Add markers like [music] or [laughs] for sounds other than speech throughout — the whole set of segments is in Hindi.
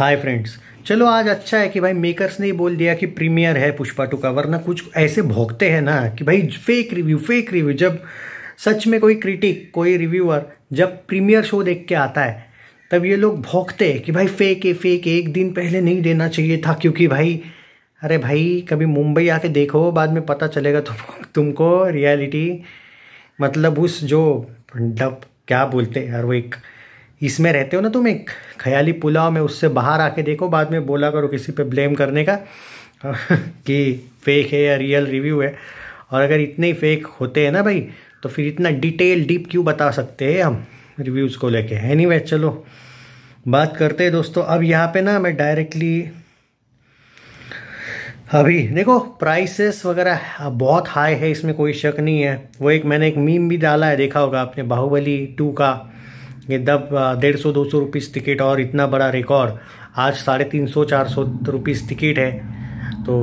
हाय फ्रेंड्स चलो आज अच्छा है कि भाई मेकर्स ने ही बोल दिया कि प्रीमियर है पुष्पा टू का वरना कुछ ऐसे भोगते हैं ना कि भाई फेक रिव्यू फेक रिव्यू जब सच में कोई क्रिटिक कोई रिव्यूअर जब प्रीमियर शो देख के आता है तब ये लोग भोगते हैं कि भाई फेक है फेक है एक दिन पहले नहीं देना चाहिए था क्योंकि भाई अरे भाई कभी मुंबई आके देखो बाद में पता चलेगा तुम तुमको रियलिटी मतलब उस जो डब क्या बोलते हैं यार वो एक इसमें रहते हो ना तुम एक ख्याली पुलाव में उससे बाहर आके देखो बाद में बोला करो किसी पे ब्लेम करने का [laughs] कि फेक है या रियल रिव्यू है और अगर इतने ही फेक होते हैं ना भाई तो फिर इतना डिटेल डीप क्यों बता सकते हैं हम रिव्यूज़ को लेके एनी anyway, चलो बात करते हैं दोस्तों अब यहाँ पे ना मैं डायरेक्टली अभी देखो प्राइसेस वगैरह बहुत हाई है इसमें कोई शक नहीं है वो एक मैंने एक मीम भी डाला है देखा होगा आपने बाहुबली टू का ये दब डेढ़ सौ दो सौ रुपीज़ टिकट और इतना बड़ा रिकॉर्ड आज साढ़े तीन सौ चार सौ रुपीज़ टिकट है तो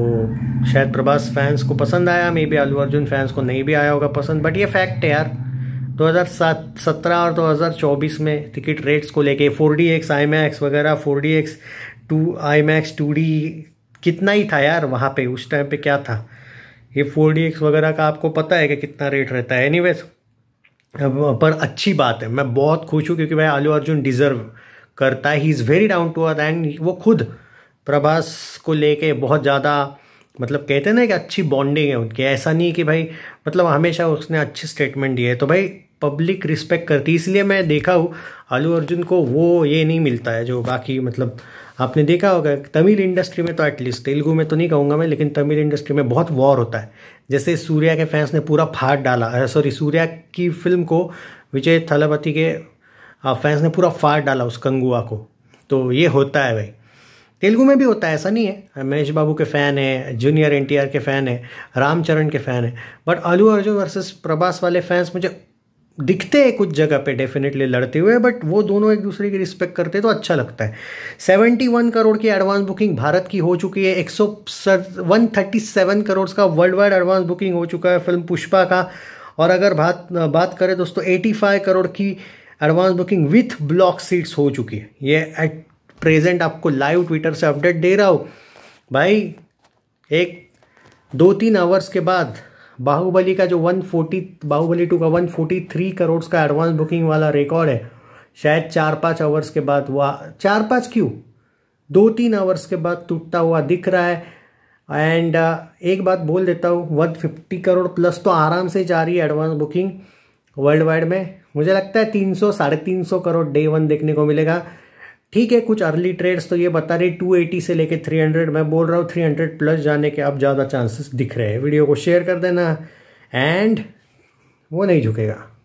शायद प्रभास फैंस को पसंद आया मे बी अलू अर्जुन फैंस को नहीं भी आया होगा पसंद बट ये फैक्ट है यार 2017 और 2024 में टिकट रेट्स को लेके four D X IMAX वगैरह four D X to IMAX two D कितना ही था यार वहाँ पे उस टाइम पे क्या था ये फोर डी एक्स वगैरह का आपको पता है कि कितना रेट रहता है एनी वेज पर अच्छी बात है मैं बहुत खुश हूँ क्योंकि भाई आलू अर्जुन डिज़र्व करता है he is very down to earth and वो खुद प्रभास को लेके बहुत ज़्यादा मतलब कहते हैं ना कि अच्छी बॉन्डिंग है उनकी ऐसा नहीं कि भाई मतलब हमेशा उसने अच्छे स्टेटमेंट दिए तो भाई पब्लिक रिस्पेक्ट करती है इसलिए मैं देखा हूँ अलू अर्जुन को वो ये नहीं मिलता है जो बाकी मतलब आपने देखा होगा तमिल इंडस्ट्री में तो एटलीस्ट तेलुगू में तो नहीं कहूँगा मैं लेकिन तमिल इंडस्ट्री में बहुत वॉर होता है जैसे सूर्या के फैंस ने पूरा फाड़ डाला सॉरी सूर्या की फिल्म को विजय थलापति के फैंस ने पूरा फाड़ डाला उस कंगुआ को तो ये होता है भाई तेलुगु में भी होता है ऐसा नहीं है महेश बाबू के फ़ैन है जूनियर एन के फ़ैन है रामचरण के फ़ैन है बट अलू अर्जुन वर्सेस प्रभास वाले फैंस मुझे दिखते हैं कुछ जगह पे डेफिनेटली लड़ते हुए बट वो दोनों एक दूसरे की रिस्पेक्ट करते हैं तो अच्छा लगता है 71 करोड़ की एडवांस बुकिंग भारत की हो चुकी है एक सौ वन थर्टी सेवन करोड़ का वर्ल्ड वाइड एडवांस बुकिंग हो चुका है फिल्म पुष्पा का और अगर बात बात करें दोस्तों एटी करोड़ की advance booking with block seats हो चुकी है ये एट प्रेजेंट आपको लाइव ट्विटर से अपडेट दे रहा हूँ भाई एक दो तीन आवर्स के बाद बाहुबली का जो 140 बाहुबली टू का 143 करोड़ का एडवांस बुकिंग वाला रिकॉर्ड है शायद चार पाँच आवर्स के बाद वह चार पाँच क्यों दो तीन आवर्स के बाद टूटता हुआ दिख रहा है एंड uh, एक बात बोल देता हूँ वन फिफ्टी करोड़ प्लस तो आराम से जा रही है एडवांस बुकिंग वर्ल्ड वाइड में मुझे लगता है तीन सौ साढ़े तीन सौ करोड़ डे वन देखने को मिलेगा ठीक है कुछ अर्ली ट्रेड्स तो ये बता रही एटी से लेके 300 मैं बोल रहा हूँ 300 प्लस जाने के अब ज़्यादा चांसेस दिख रहे हैं वीडियो को शेयर कर देना एंड वो नहीं झुकेगा